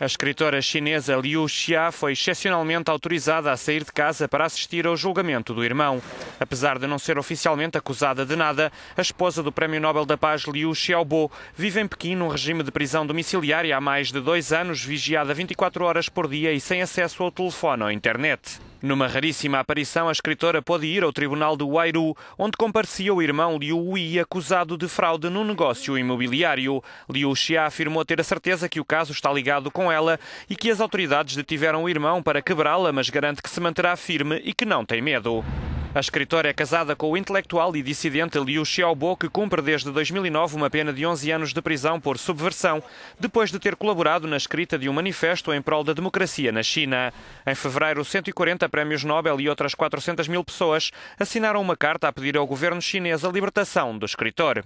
A escritora chinesa Liu Xia foi excepcionalmente autorizada a sair de casa para assistir ao julgamento do irmão. Apesar de não ser oficialmente acusada de nada, a esposa do Prémio Nobel da Paz Liu Xiaobo vive em Pequim num regime de prisão domiciliária há mais de dois anos, vigiada 24 horas por dia e sem acesso ao telefone ou internet. Numa raríssima aparição, a escritora pôde ir ao tribunal do Wairu, onde comparecia o irmão Liu Wei, acusado de fraude no negócio imobiliário. Liu Xia afirmou ter a certeza que o caso está ligado com ela e que as autoridades detiveram o irmão para quebrá-la, mas garante que se manterá firme e que não tem medo. A escritora é casada com o intelectual e dissidente Liu Xiaobo, que cumpre desde 2009 uma pena de 11 anos de prisão por subversão, depois de ter colaborado na escrita de um manifesto em prol da democracia na China. Em fevereiro, 140 prémios Nobel e outras 400 mil pessoas assinaram uma carta a pedir ao governo chinês a libertação do escritor.